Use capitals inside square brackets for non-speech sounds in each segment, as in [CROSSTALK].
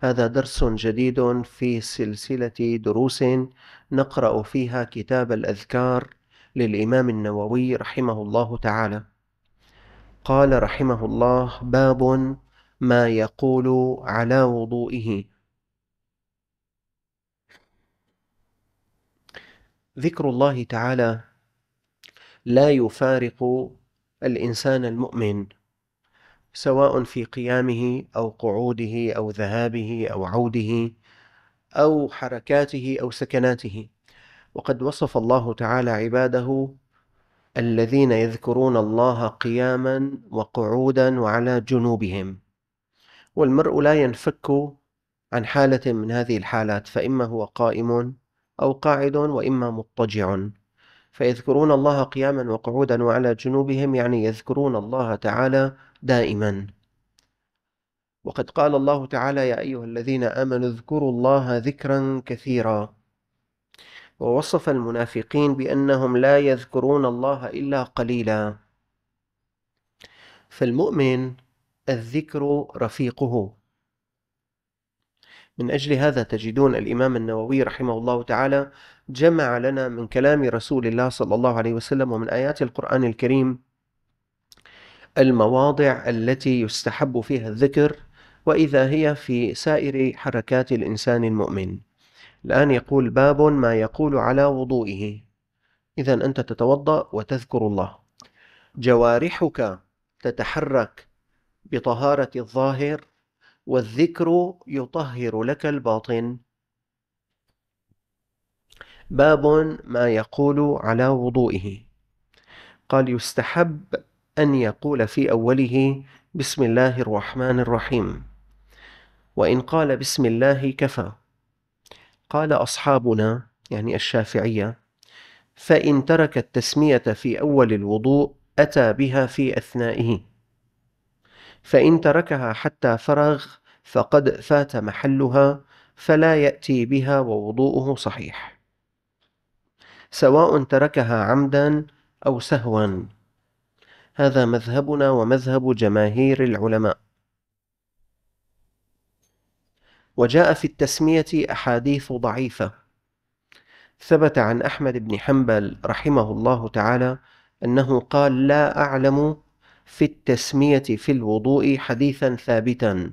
هذا درس جديد في سلسلة دروس نقرأ فيها كتاب الأذكار للإمام النووي رحمه الله تعالى. قال رحمه الله: باب ما يقول على وضوئه. ذكر الله تعالى لا يفارق الإنسان المؤمن سواء في قيامه او قعوده او ذهابه او عوده او حركاته او سكناته وقد وصف الله تعالى عباده الذين يذكرون الله قياما وقعودا وعلى جنوبهم والمرء لا ينفك عن حالة من هذه الحالات فإما هو قائم أو قاعد وإما مضطجع فيذكرون الله قياما وقعودا وعلى جنوبهم يعني يذكرون الله تعالى دائما وقد قال الله تعالى يا أيها الذين آمنوا اذكروا الله ذكرا كثيرا ووصف المنافقين بأنهم لا يذكرون الله إلا قليلا فالمؤمن الذكر رفيقه من أجل هذا تجدون الإمام النووي رحمه الله تعالى جمع لنا من كلام رسول الله صلى الله عليه وسلم ومن آيات القرآن الكريم المواضع التي يستحب فيها الذكر واذا هي في سائر حركات الانسان المؤمن الان يقول باب ما يقول على وضوئه اذا انت تتوضا وتذكر الله جوارحك تتحرك بطهاره الظاهر والذكر يطهر لك الباطن باب ما يقول على وضوئه قال يستحب أن يقول في أوله بسم الله الرحمن الرحيم وإن قال بسم الله كفى قال أصحابنا يعني الشافعية فإن ترك التسمية في أول الوضوء أتى بها في أثنائه فإن تركها حتى فرغ فقد فات محلها فلا يأتي بها ووضوءه صحيح سواء تركها عمدا أو سهوا هذا مذهبنا ومذهب جماهير العلماء وجاء في التسمية أحاديث ضعيفة ثبت عن أحمد بن حنبل رحمه الله تعالى أنه قال لا أعلم في التسمية في الوضوء حديثا ثابتا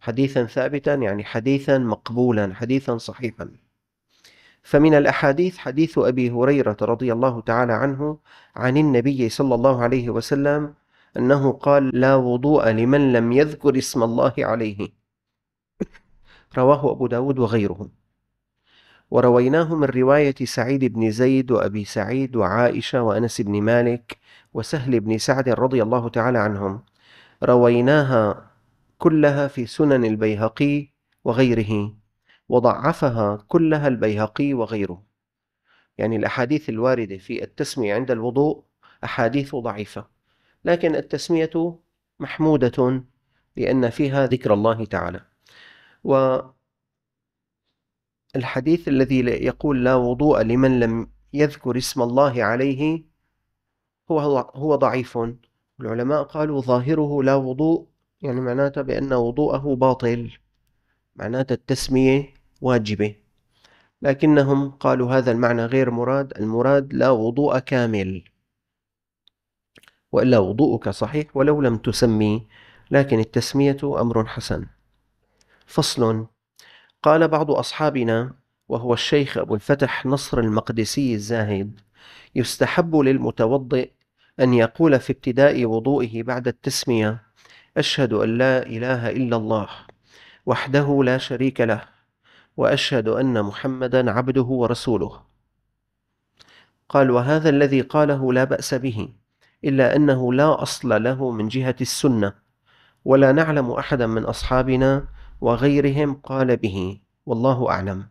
حديثا ثابتا يعني حديثا مقبولا حديثا صحيحا فمن الأحاديث حديث أبي هريرة رضي الله تعالى عنه عن النبي صلى الله عليه وسلم أنه قال لا وضوء لمن لم يذكر اسم الله عليه رواه أبو داود وغيره ورويناه من رواية سعيد بن زيد وأبي سعيد وعائشة وأنس بن مالك وسهل بن سعد رضي الله تعالى عنهم رويناها كلها في سنن البيهقي وغيره وضعفها كلها البيهقي وغيره يعني الأحاديث الواردة في التسمية عند الوضوء أحاديث ضعيفة لكن التسمية محمودة لأن فيها ذكر الله تعالى والحديث الذي يقول لا وضوء لمن لم يذكر اسم الله عليه هو هو ضعيف العلماء قالوا ظاهره لا وضوء يعني معناته بأن وضوءه باطل معناته التسمية واجبة لكنهم قالوا هذا المعنى غير مراد المراد لا وضوء كامل وإلا وضوءك صحيح ولو لم تسمي لكن التسمية أمر حسن فصل قال بعض أصحابنا وهو الشيخ أبو الفتح نصر المقدسي الزاهد يستحب للمتوضئ أن يقول في ابتداء وضوئه بعد التسمية أشهد أن لا إله إلا الله وحده لا شريك له واشهد ان محمدا عبده ورسوله قال وهذا الذي قاله لا باس به الا انه لا اصل له من جهه السنه ولا نعلم احدا من اصحابنا وغيرهم قال به والله اعلم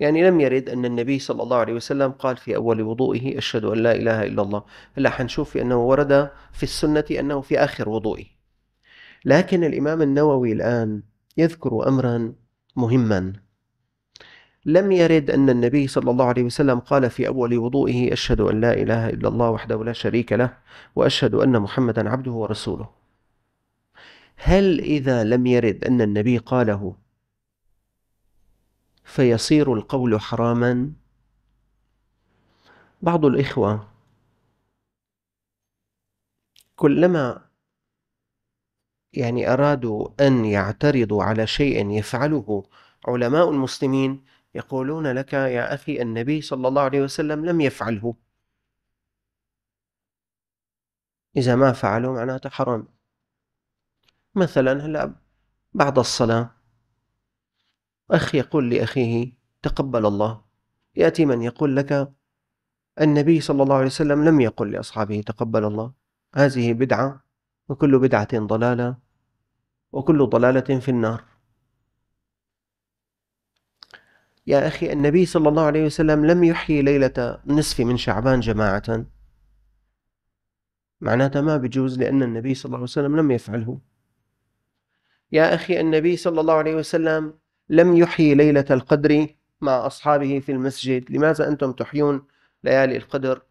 يعني لم يرد أن النبي صلى الله عليه وسلم قال في أول وضوئه أشهد أن لا إله إلا الله هلا حنشوف أنه ورد في السنة أنه في آخر وضوئه لكن الإمام النووي الآن يذكر أمرا مهما لم يرد أن النبي صلى الله عليه وسلم قال في أول وضوئه أشهد أن لا إله إلا الله وحده لا شريك له وأشهد أن محمدا عبده ورسوله هل إذا لم يرد أن النبي قاله فيصير القول حراما بعض الإخوة كلما يعني أرادوا أن يعترضوا على شيء يفعله علماء المسلمين يقولون لك يا أخي النبي صلى الله عليه وسلم لم يفعله إذا ما فعلوا معناته حرام مثلا هلا بعد الصلاة أخ يقول لأخيه تقبل الله يأتي من يقول لك النبي صلى الله عليه وسلم لم يقل لأصحابه تقبل الله هذه بدعة وكل بدعة ضلالة وكل ضلالة في النار يا أخي النبي صلى الله عليه وسلم لم يحيي ليلة نصف من شعبان جماعة معناتها ما بجوز لأن النبي صلى الله عليه وسلم لم يفعله يا أخي النبي صلى الله عليه وسلم لم يحيي ليلة القدر مع أصحابه في المسجد لماذا أنتم تحيون ليالي القدر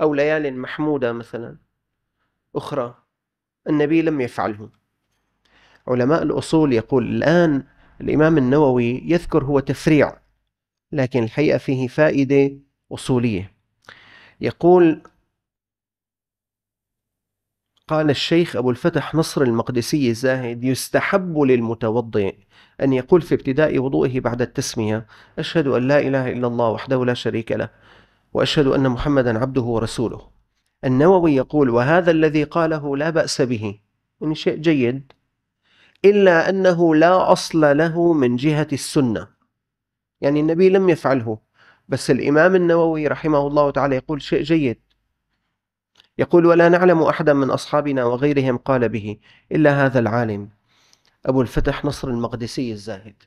أو ليالي محمودة مثلا أخرى النبي لم يفعله علماء الأصول يقول الآن الإمام النووي يذكر هو تفريع لكن الحقيقة فيه فائدة أصولية يقول قال الشيخ أبو الفتح نصر المقدسي الزاهد يستحب للمتوضئ أن يقول في ابتداء وضوئه بعد التسمية أشهد أن لا إله إلا الله وحده لا شريك له وأشهد أن محمدا عبده ورسوله النووي يقول وهذا الذي قاله لا بأس به إن يعني شيء جيد إلا أنه لا أصل له من جهة السنة يعني النبي لم يفعله بس الإمام النووي رحمه الله تعالى يقول شيء جيد يقول ولا نعلم أحدا من أصحابنا وغيرهم قال به إلا هذا العالم أبو الفتح نصر المقدسي الزاهد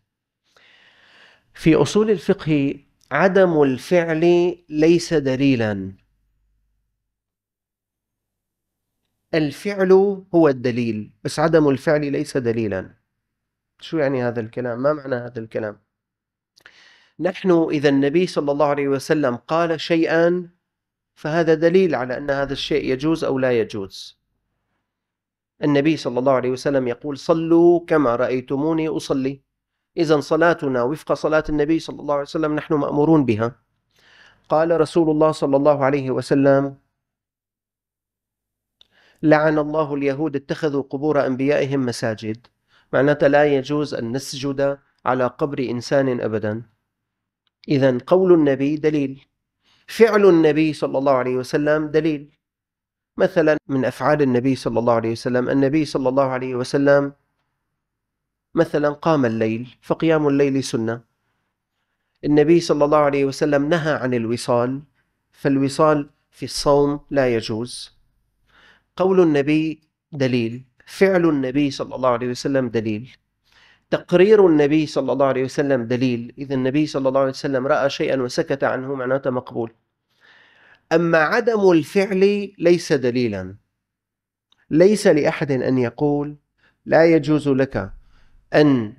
في أصول الفقه عدم الفعل ليس دليلا الفعل هو الدليل بس عدم الفعل ليس دليلا شو يعني هذا الكلام ما معنى هذا الكلام نحن إذا النبي صلى الله عليه وسلم قال شيئا فهذا دليل على أن هذا الشيء يجوز أو لا يجوز النبي صلى الله عليه وسلم يقول صلوا كما رأيتموني أصلي إذا صلاتنا وفق صلاة النبي صلى الله عليه وسلم نحن مأمورون بها قال رسول الله صلى الله عليه وسلم لعن الله اليهود اتخذوا قبور أنبيائهم مساجد معناتها لا يجوز أن نسجد على قبر إنسان أبدا إذا قول النبي دليل فعل النبي صلى الله عليه وسلم دليل مثلا من أفعال النبي صلى الله عليه وسلم النبي صلى الله عليه وسلم مثلا قام الليل فقيام الليل سنة النبي صلى الله عليه وسلم نهى عن الوصال فالوصال في الصوم لا يجوز قول النبي دليل فعل النبي صلى الله عليه وسلم دليل تقرير النبي صلى الله عليه وسلم دليل إذا النبي صلى الله عليه وسلم رأى شيئا وسكت عنه معناته مقبول أما عدم الفعل ليس دليلا ليس لأحد أن يقول لا يجوز لك أن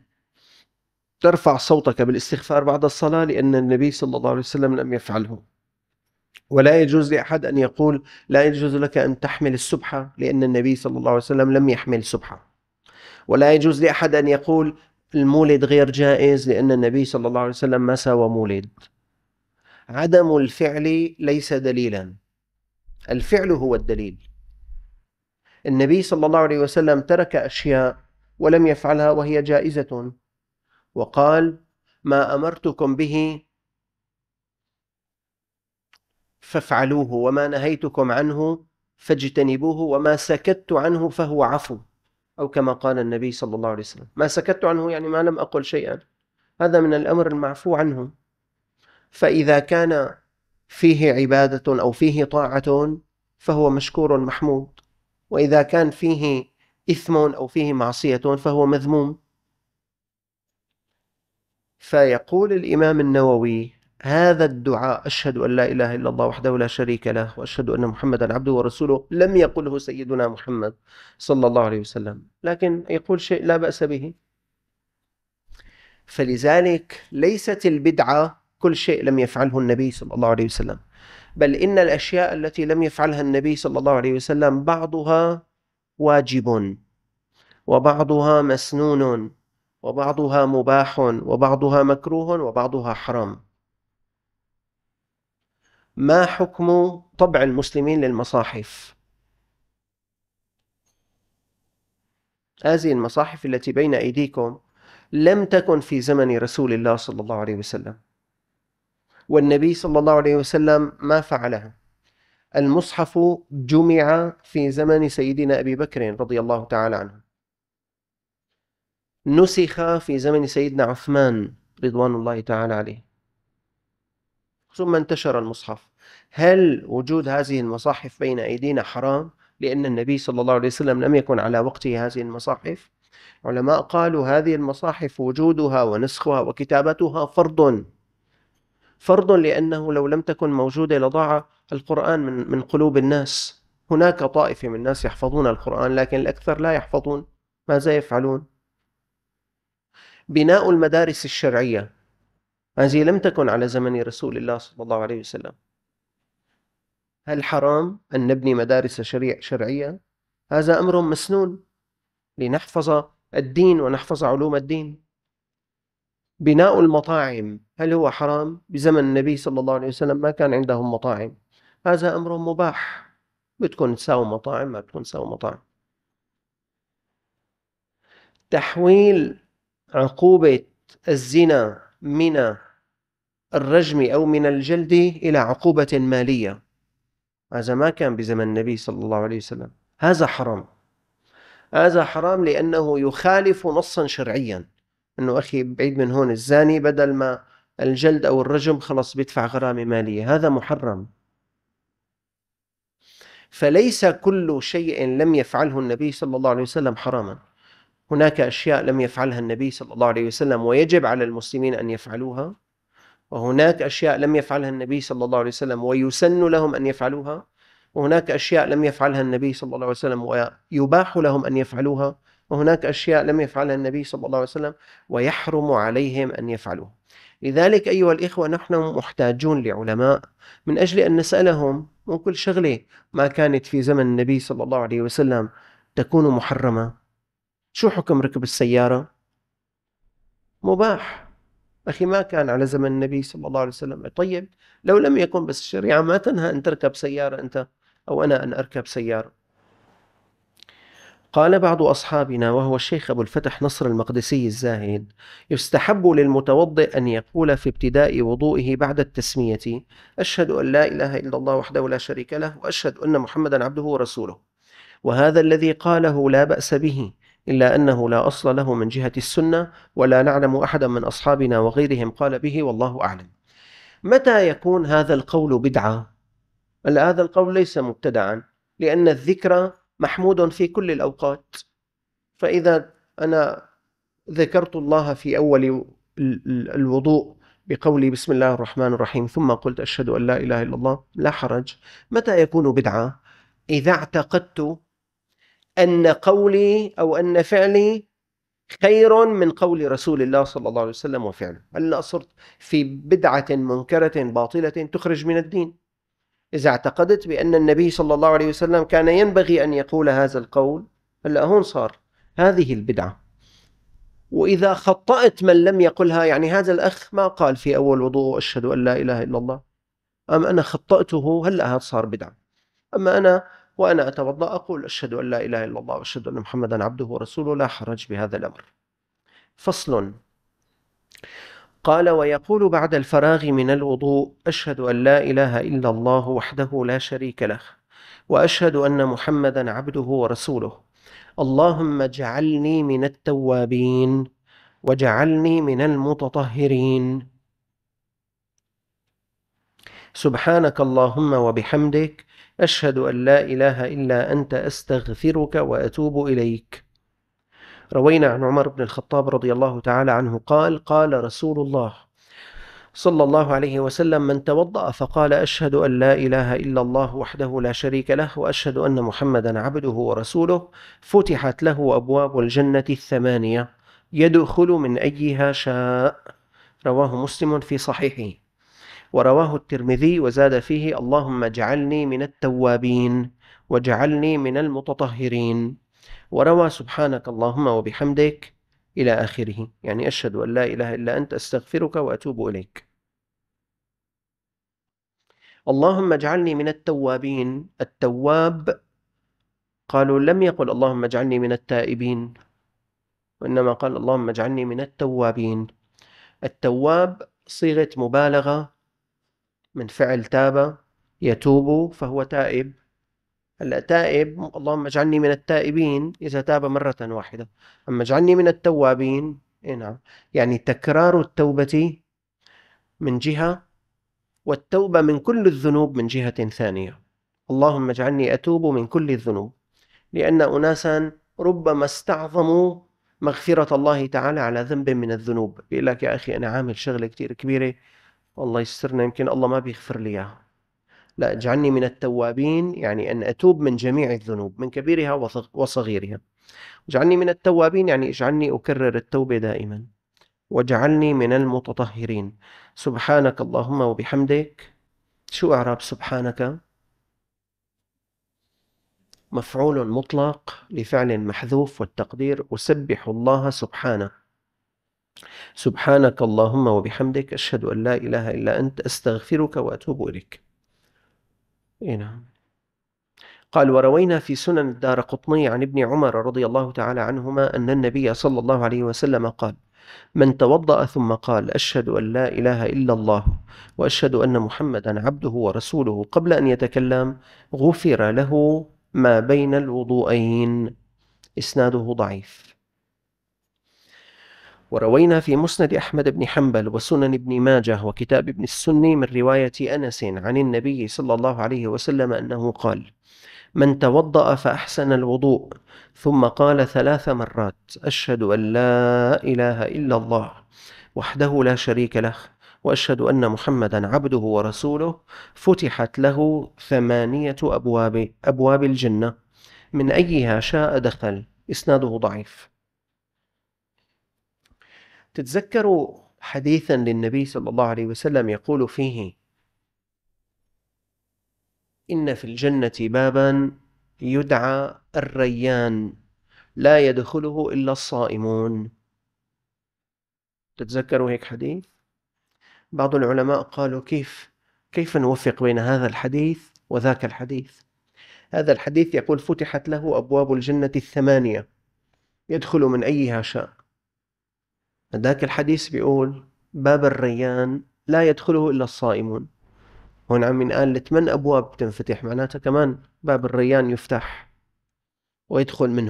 ترفع صوتك بالاستغفار بعد الصلاة لأن النبي صلى الله عليه وسلم لم يفعله ولا يجوز لأحد أن يقول لا يجوز لك أن تحمل السبحة لأن النبي صلى الله عليه وسلم لم يحمل سبحة ولا يجوز لأحد أن يقول المولد غير جائز لأن النبي صلى الله عليه وسلم ما سوى مولد عدم الفعل ليس دليلا الفعل هو الدليل النبي صلى الله عليه وسلم ترك أشياء ولم يفعلها وهي جائزة وقال ما أمرتكم به فافعلوه وما نهيتكم عنه فاجتنبوه وما سكت عنه فهو عفو أو كما قال النبي صلى الله عليه وسلم ما سكت عنه يعني ما لم أقل شيئا هذا من الأمر المعفو عنه فإذا كان فيه عبادة أو فيه طاعة فهو مشكور محمود وإذا كان فيه إثم أو فيه معصية فهو مذموم فيقول الإمام النووي هذا الدعاء أشهد أن لا إله إلا الله وحده لا شريك له وأشهد أن محمدا عبده ورسوله لم يقله سيدنا محمد صلى الله عليه وسلم لكن يقول شيء لا بأس به فلذلك ليست البدعة كل شيء لم يفعله النبي صلى الله عليه وسلم بل إن الأشياء التي لم يفعلها النبي صلى الله عليه وسلم بعضها واجب وبعضها مسنون وبعضها مباح وبعضها مكروه وبعضها حرام ما حكم طبع المسلمين للمصاحف هذه المصاحف التي بين أيديكم لم تكن في زمن رسول الله صلى الله عليه وسلم والنبي صلى الله عليه وسلم ما فعلها المصحف جمع في زمن سيدنا أبي بكر رضي الله تعالى عنه نسخ في زمن سيدنا عثمان رضوان الله تعالى عليه ثم انتشر المصحف هل وجود هذه المصاحف بين أيدينا حرام لأن النبي صلى الله عليه وسلم لم يكن على وقته هذه المصاحف علماء قالوا هذه المصاحف وجودها ونسخها وكتابتها فرض فرض لأنه لو لم تكن موجودة لضاع القرآن من, من قلوب الناس هناك طائفة من الناس يحفظون القرآن لكن الأكثر لا يحفظون ماذا يفعلون بناء المدارس الشرعية هذه لم تكن على زمن رسول الله صلى الله عليه وسلم هل حرام أن نبني مدارس شريع شرعية؟ هذا أمر مسنون لنحفظ الدين ونحفظ علوم الدين بناء المطاعم هل هو حرام؟ بزمن النبي صلى الله عليه وسلم ما كان عندهم مطاعم هذا أمر مباح بدكم تساووا مطاعم ما بدكم تساووا مطاعم تحويل عقوبة الزنا من الرجم أو من الجلد إلى عقوبة مالية هذا ما كان بزمن النبي صلى الله عليه وسلم هذا حرام هذا حرام لأنه يخالف نصا شرعيا أنه أخي بعيد من هون الزاني بدل ما الجلد أو الرجم خلص بيدفع غرامة مالية هذا محرم فليس كل شيء لم يفعله النبي صلى الله عليه وسلم حراما هناك أشياء لم يفعلها النبي صلى الله عليه وسلم ويجب على المسلمين أن يفعلوها وهناك أشياء لم يفعلها النبي صلى الله عليه وسلم ويسن لهم أن يفعلوها وهناك أشياء لم يفعلها النبي صلى الله عليه وسلم ويباح لهم أن يفعلوها وهناك أشياء لم يفعلها النبي صلى الله عليه وسلم ويحرم عليهم أن يفعلوها لذلك أيها الإخوة نحن محتاجون لعلماء من أجل أن نسألهم من كل شغلة ما كانت في زمن النبي صلى الله عليه وسلم تكون محرمة شو حكم ركب السيارة؟ مباح أخي ما كان على زمن النبي صلى الله عليه وسلم طيب لو لم يكن بس الشريعة يعني ما تنهى أن تركب سيارة أنت أو أنا أن أركب سيارة قال بعض أصحابنا وهو الشيخ أبو الفتح نصر المقدسي الزاهد يستحب للمتوضئ أن يقول في ابتداء وضوئه بعد التسمية أشهد أن لا إله إلا الله وحده لا شريك له وأشهد أن محمدا عبده ورسوله وهذا الذي قاله لا بأس به إلا أنه لا أصل له من جهة السنة ولا نعلم أحدا من أصحابنا وغيرهم قال به والله أعلم متى يكون هذا القول بدعة؟ هذا القول ليس مبتدعا لأن الذكر محمود في كل الأوقات فإذا أنا ذكرت الله في أول الوضوء بقولي بسم الله الرحمن الرحيم ثم قلت أشهد أن لا إله إلا الله لا حرج متى يكون بدعة؟ إذا اعتقدت ان قولي او ان فعلي خير من قول رسول الله صلى الله عليه وسلم وفعله الا صرت في بدعه منكره باطله تخرج من الدين اذا اعتقدت بان النبي صلى الله عليه وسلم كان ينبغي ان يقول هذا القول هلا هون صار هذه البدعه واذا خطات من لم يقلها يعني هذا الاخ ما قال في اول وضوء اشهد ان لا اله الا الله أم أنا خطأته هلأ هذا صار بدعة أما أنا وأنا أتوضأ أقول أشهد أن لا إله إلا الله وأشهد أن محمدا عبده ورسوله لا حرج بهذا الأمر فصل قال ويقول بعد الفراغ من الوضوء أشهد أن لا إله إلا الله وحده لا شريك له وأشهد أن محمدا عبده ورسوله اللهم اجعلني من التوابين واجعلني من المتطهرين سبحانك اللهم وبحمدك أشهد أن لا إله إلا أنت أستغفرك وأتوب إليك روينا عن عمر بن الخطاب رضي الله تعالى عنه قال قال رسول الله صلى الله عليه وسلم من توضأ فقال أشهد أن لا إله إلا الله وحده لا شريك له وأشهد أن محمدا عبده ورسوله فتحت له أبواب الجنة الثمانية يدخل من أيها شاء رواه مسلم في صحيحه ورواه الترمذي وزاد فيه اللهم اجعلني من التوابين واجعلني من المتطهرين وروى سبحانك اللهم وبحمدك إلى آخره يعني أشهد أن لا إله إلا أنت أستغفرك وأتوب إليك اللهم اجعلني من التوابين التواب قالوا لم يقل اللهم اجعلني من التائبين وإنما قال اللهم اجعلني من التوابين التواب صيغة مبالغة من فعل تاب يتوب فهو تائب هلا تائب اللهم اجعلني من التائبين إذا تاب مرة واحدة أما اجعلني من التوابين اي نعم يعني تكرار التوبة من جهة والتوبة من كل الذنوب من جهة ثانية اللهم اجعلني أتوب من كل الذنوب لأن أناسا ربما استعظموا مغفرة الله تعالى على ذنب من الذنوب بيقول لك يا أخي أنا عامل شغلة كثير كبيرة والله يسترنا يمكن الله ما بيغفر لي اياها لا اجعلني من التوابين يعني أن أتوب من جميع الذنوب من كبيرها وصغيرها اجعلني من التوابين يعني اجعلني أكرر التوبة دائما واجعلني من المتطهرين سبحانك اللهم وبحمدك شو إعراب سبحانك مفعول مطلق لفعل محذوف والتقدير أسبح الله سبحانه سبحانك اللهم وبحمدك أشهد أن لا إله إلا أنت أستغفرك وأتوب إليك إيه نعم قال وروينا في سنن الدار قطني عن ابن عمر رضي الله تعالى عنهما أن النبي صلى الله عليه وسلم قال من توضأ ثم قال أشهد أن لا إله إلا الله وأشهد أن محمدا عبده ورسوله قبل أن يتكلم غفر له ما بين الوضوءين إسناده ضعيف وروينا في مسند أحمد بن حنبل وسنن ابن ماجه وكتاب ابن السني من رواية أنس عن النبي صلى الله عليه وسلم أنه قال من توضأ فأحسن الوضوء ثم قال ثلاث مرات أشهد أن لا إله إلا الله وحده لا شريك له وأشهد أن محمدا عبده ورسوله فتحت له ثمانية أبواب أبواب الجنة من أيها شاء دخل إسناده ضعيف تتذكروا حديثا للنبي صلى الله عليه وسلم يقول فيه إن في الجنة بابا يدعى الريان لا يدخله إلا الصائمون تتذكروا هيك حديث بعض العلماء قالوا كيف كيف نوفق بين هذا الحديث وذاك الحديث هذا الحديث يقول فتحت له أبواب الجنة الثمانية يدخل من أيها شاء ذاك الحديث بيقول باب الريان لا يدخله إلا الصائمون هون عم ينقال لثمان أبواب تنفتح معناتها كمان باب الريان يفتح ويدخل منه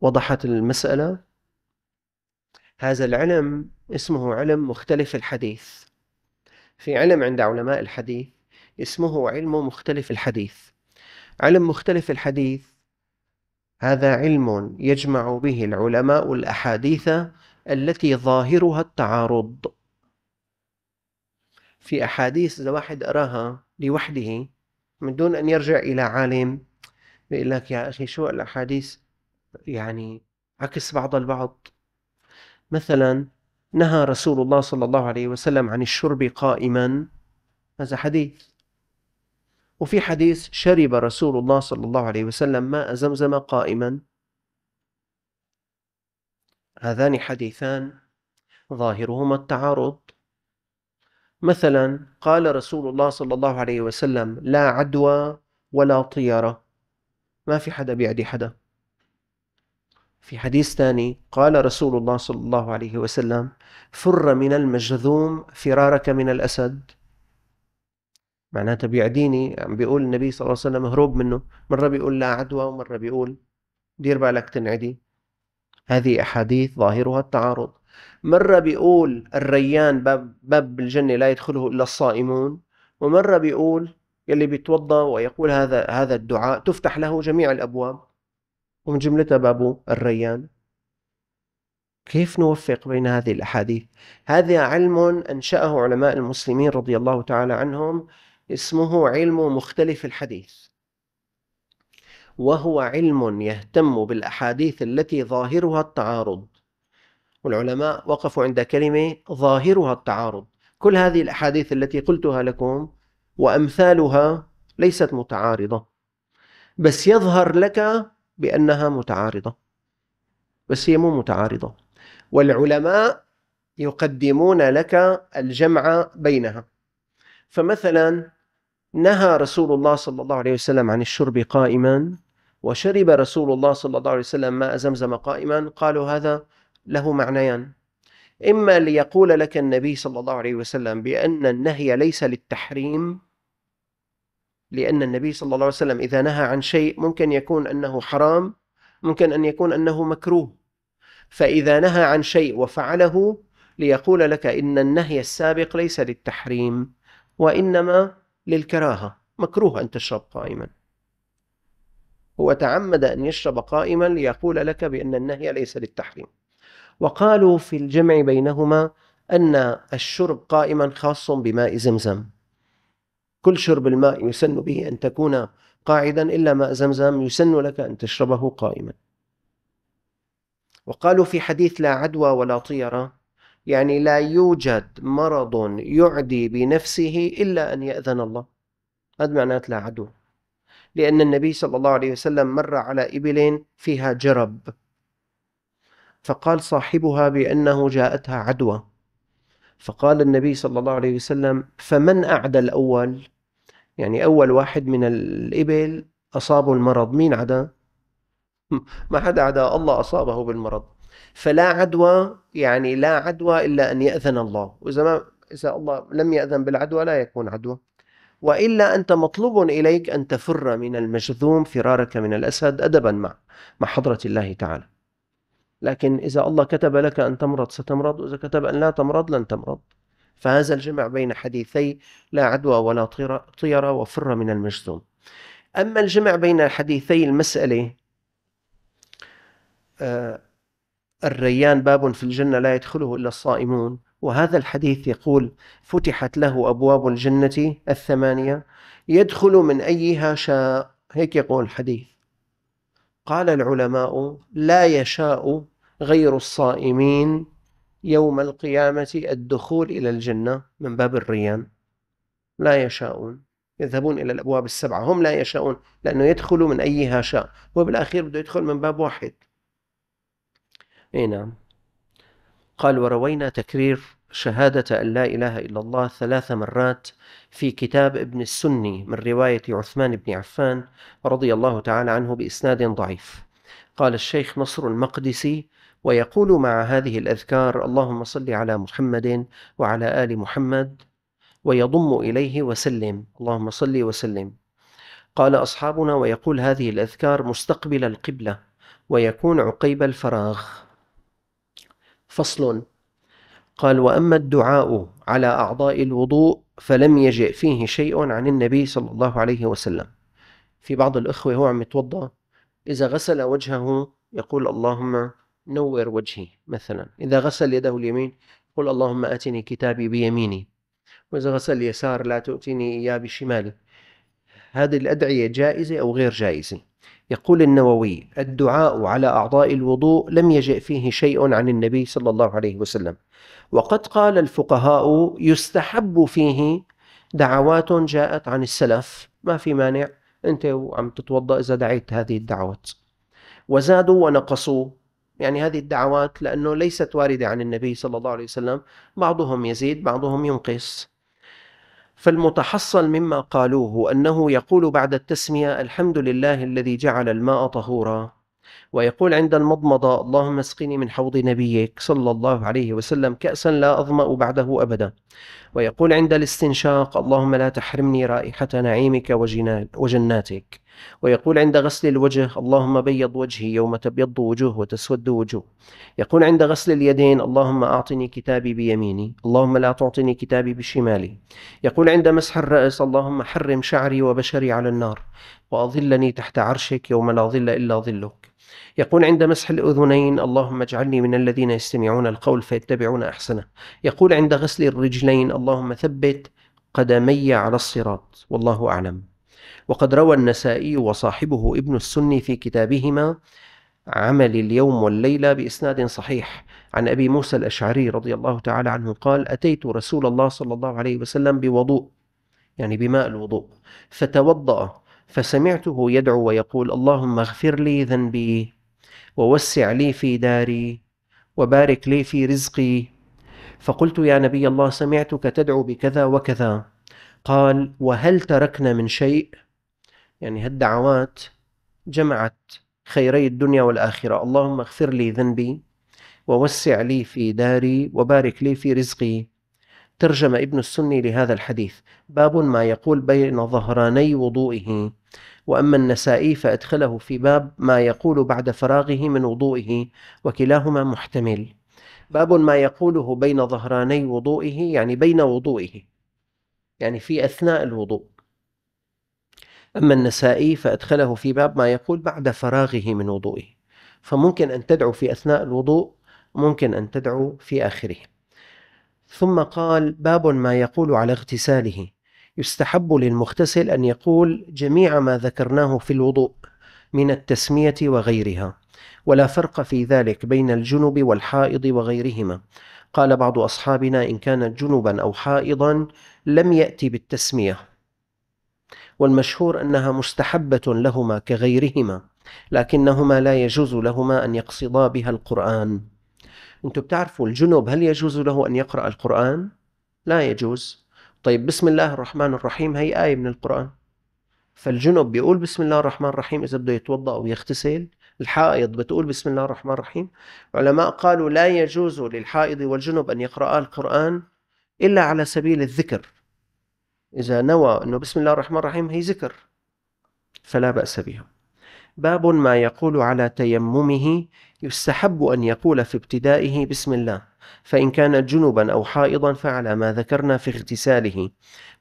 وضحت المسألة هذا العلم اسمه علم مختلف الحديث في علم عند علماء الحديث اسمه علم مختلف الحديث علم مختلف الحديث هذا علم يجمع به العلماء الأحاديث التي ظاهرها التعارض في أحاديث إذا واحد قراها لوحده من دون أن يرجع إلى عالم بيقول لك يا أخي شو الأحاديث يعني عكس بعض البعض مثلا نهى رسول الله صلى الله عليه وسلم عن الشرب قائما هذا حديث وفي حديث شرب رسول الله صلى الله عليه وسلم ماء زمزم قائما هذان حديثان ظاهرهما التعارض مثلا قال رسول الله صلى الله عليه وسلم لا عدوى ولا طيرة ما في حدا بيعدي حدا في حديث ثاني قال رسول الله صلى الله عليه وسلم فر من المجذوم فرارك من الأسد معناتها بيعديني عم بيقول النبي صلى الله عليه وسلم هروب منه مرة بيقول لا عدوى ومرة بيقول دير بالك تنعدي هذه أحاديث ظاهرها التعارض مرة بيقول الريان باب, باب الجنة لا يدخله إلا الصائمون ومرة بيقول يلي بيتوضأ ويقول هذا هذا الدعاء تفتح له جميع الأبواب ومن جملتها باب الريان كيف نوفق بين هذه الأحاديث؟ هذا علم أنشأه علماء المسلمين رضي الله تعالى عنهم اسمه علم مختلف الحديث وهو علم يهتم بالأحاديث التي ظاهرها التعارض والعلماء وقفوا عند كلمة ظاهرها التعارض كل هذه الأحاديث التي قلتها لكم وأمثالها ليست متعارضة بس يظهر لك بأنها متعارضة بس هي مو متعارضة والعلماء يقدمون لك الجمع بينها فمثلا نهى رسول الله صلى الله عليه وسلم عن الشرب قائما وشرب رسول الله صلى الله عليه وسلم ماء زمزم قائما قالوا هذا له معنيان إما ليقول لك النبي صلى الله عليه وسلم بأن النهي ليس للتحريم لأن النبي صلى الله عليه وسلم إذا نهى عن شيء ممكن يكون أنه حرام ممكن أن يكون أنه مكروه فإذا نهى عن شيء وفعله ليقول لك إن النهي السابق ليس للتحريم وإنما للكراهة مكروه أن تشرب قائما هو تعمد أن يشرب قائما ليقول لك بأن النهي ليس للتحريم وقالوا في الجمع بينهما أن الشرب قائما خاص بماء زمزم كل شرب الماء يسن به أن تكون قاعدا إلا ماء زمزم يسن لك أن تشربه قائما وقالوا في حديث لا عدوى ولا طيرة يعني لا يوجد مرض يعدي بنفسه إلا أن يأذن الله هذا معناته لا عدو لأن النبي صلى الله عليه وسلم مر على إبل فيها جرب فقال صاحبها بأنه جاءتها عدوى فقال النبي صلى الله عليه وسلم فمن أعدى الأول يعني أول واحد من الإبل أصابه المرض مين عدا [LAUGHS] ما حدا عدا الله أصابه بالمرض فلا عدوى يعني لا عدوى إلا أن يأذن الله وإذا ما إذا الله لم يأذن بالعدوى لا يكون عدوى وإلا أنت مطلوب إليك أن تفر من المجذوم فرارك من الأسد أدبا مع مع حضرة الله تعالى لكن إذا الله كتب لك أن تمرض ستمرض وإذا كتب أن لا تمرض لن تمرض فهذا الجمع بين حديثي لا عدوى ولا طيرة وفر من المجذوم أما الجمع بين حديثي المسألة آه، الريان باب في الجنة لا يدخله إلا الصائمون وهذا الحديث يقول فتحت له أبواب الجنة الثمانية يدخل من أيها شاء هيك يقول الحديث قال العلماء لا يشاء غير الصائمين يوم القيامة الدخول إلى الجنة من باب الريان لا يشاءون يذهبون إلى الأبواب السبعة هم لا يشاءون لأنه يدخل من أيها شاء وبالأخير بده يدخل من باب واحد اي نعم قال وروينا تكرير شهادة أن لا إله إلا الله ثلاث مرات في كتاب ابن السني من رواية عثمان بن عفان رضي الله تعالى عنه بإسناد ضعيف قال الشيخ نصر المقدسي ويقول مع هذه الأذكار اللهم صل على محمد وعلى آل محمد ويضم إليه وسلم اللهم صل وسلم قال أصحابنا ويقول هذه الأذكار مستقبل القبلة ويكون عقيب الفراغ فصل قال واما الدعاء على اعضاء الوضوء فلم يجئ فيه شيء عن النبي صلى الله عليه وسلم في بعض الاخوه هو عم يتوضا اذا غسل وجهه يقول اللهم نور وجهي مثلا اذا غسل يده اليمين يقول اللهم اتني كتابي بيميني واذا غسل يسار لا تؤتني اياه بشمالي هذه الادعيه جائزه او غير جائزه يقول النووي الدعاء على أعضاء الوضوء لم يجئ فيه شيء عن النبي صلى الله عليه وسلم وقد قال الفقهاء يستحب فيه دعوات جاءت عن السلف ما في مانع أنت وعم تتوضأ إذا دعيت هذه الدعوات وزادوا ونقصوا يعني هذه الدعوات لأنه ليست واردة عن النبي صلى الله عليه وسلم بعضهم يزيد بعضهم ينقص فالمتحصل مما قالوه انه يقول بعد التسميه الحمد لله الذي جعل الماء طهورا ويقول عند المضمضه اللهم اسقني من حوض نبيك صلى الله عليه وسلم كاسا لا اظما بعده ابدا ويقول عند الاستنشاق اللهم لا تحرمني رائحه نعيمك وجناتك ويقول عند غسل الوجه اللهم بيض وجهي يوم تبيض وجوه وتسود وجوه يقول عند غسل اليدين اللهم أعطني كتابي بيميني اللهم لا تعطني كتابي بشمالي يقول عند مسح الرأس اللهم حرم شعري وبشري على النار وأظلني تحت عرشك يوم لا ظل إلا ظلك يقول عند مسح الأذنين اللهم اجعلني من الذين يستمعون القول فيتبعون أحسنه يقول عند غسل الرجلين اللهم ثبت قدمي على الصراط والله أعلم وقد روى النسائي وصاحبه ابن السني في كتابهما عمل اليوم والليلة بإسناد صحيح عن أبي موسى الأشعري رضي الله تعالى عنه قال أتيت رسول الله صلى الله عليه وسلم بوضوء يعني بماء الوضوء فتوضأ فسمعته يدعو ويقول اللهم اغفر لي ذنبي ووسع لي في داري وبارك لي في رزقي فقلت يا نبي الله سمعتك تدعو بكذا وكذا قال وهل تركنا من شيء يعني هالدعوات جمعت خيري الدنيا والآخرة اللهم اغفر لي ذنبي ووسع لي في داري وبارك لي في رزقي ترجم ابن السني لهذا الحديث باب ما يقول بين ظهراني وضوئه وأما النسائي فأدخله في باب ما يقول بعد فراغه من وضوئه وكلاهما محتمل باب ما يقوله بين ظهراني وضوئه يعني بين وضوئه يعني في أثناء الوضوء أما النسائي فأدخله في باب ما يقول بعد فراغه من وضوئه فممكن أن تدعو في أثناء الوضوء ممكن أن تدعو في آخره ثم قال باب ما يقول على اغتساله يستحب للمغتسل أن يقول جميع ما ذكرناه في الوضوء من التسمية وغيرها ولا فرق في ذلك بين الجنب والحائض وغيرهما قال بعض أصحابنا إن كان جنبا أو حائضا لم يأتي بالتسمية والمشهور أنها مستحبة لهما كغيرهما لكنهما لا يجوز لهما أن يقصدا بها القرآن أنتم بتعرفوا الجنوب هل يجوز له أن يقرأ القرآن؟ لا يجوز طيب بسم الله الرحمن الرحيم هي آية من القرآن فالجنب بيقول بسم الله الرحمن الرحيم إذا بده يتوضأ أو يغتسل الحائض بتقول بسم الله الرحمن الرحيم علماء قالوا لا يجوز للحائض والجنب أن يقرأ القرآن إلا على سبيل الذكر إذا نوى أنه بسم الله الرحمن الرحيم هي ذكر فلا بأس بها باب ما يقول على تيممه يستحب أن يقول في ابتدائه بسم الله فإن كان جنبا أو حائضا فعلى ما ذكرنا في اغتساله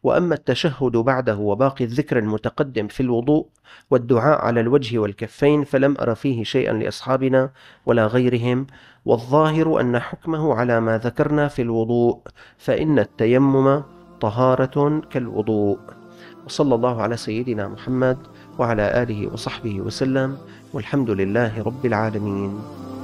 وأما التشهد بعده وباقي الذكر المتقدم في الوضوء والدعاء على الوجه والكفين فلم أر فيه شيئا لأصحابنا ولا غيرهم والظاهر أن حكمه على ما ذكرنا في الوضوء فإن التيمم طهارة كالوضوء وصلى الله على سيدنا محمد وعلى آله وصحبه وسلم والحمد لله رب العالمين